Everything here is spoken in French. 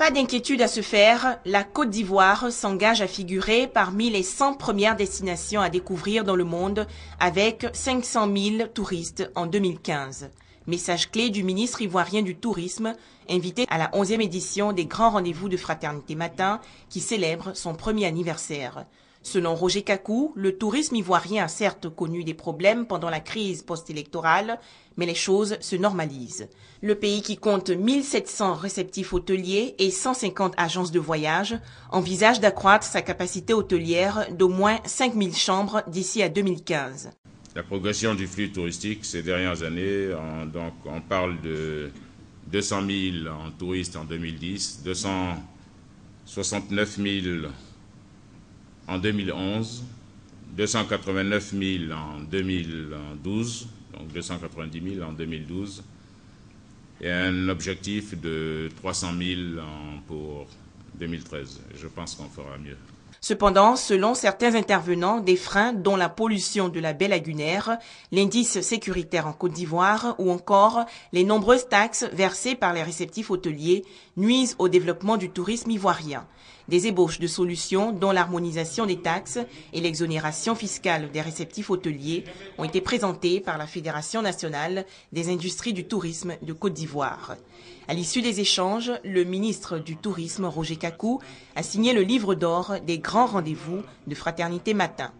Pas d'inquiétude à se faire, la Côte d'Ivoire s'engage à figurer parmi les 100 premières destinations à découvrir dans le monde avec 500 000 touristes en 2015. Message clé du ministre ivoirien du Tourisme, invité à la 11e édition des grands rendez-vous de Fraternité Matin qui célèbre son premier anniversaire. Selon Roger Kakou, le tourisme ivoirien a certes connu des problèmes pendant la crise post-électorale, mais les choses se normalisent. Le pays qui compte 1700 réceptifs hôteliers et 150 agences de voyage envisage d'accroître sa capacité hôtelière d'au moins 5000 chambres d'ici à 2015. La progression du flux touristique ces dernières années, on, parle de 200 000 en touristes en 2010, 269 000 en 2011, 289 000 en 2012, donc 290 000 en 2012, et un objectif de 300 000 pour 2013. Je pense qu'on fera mieux. Cependant, selon certains intervenants, des freins dont la pollution de la baie lagunaire, l'indice sécuritaire en Côte d'Ivoire ou encore les nombreuses taxes versées par les réceptifs hôteliers nuisent au développement du tourisme ivoirien des ébauches de solutions dont l'harmonisation des taxes et l'exonération fiscale des réceptifs hôteliers ont été présentées par la Fédération nationale des industries du tourisme de Côte d'Ivoire. À l'issue des échanges, le ministre du Tourisme, Roger Cacou, a signé le livre d'or des grands rendez-vous de Fraternité Matin.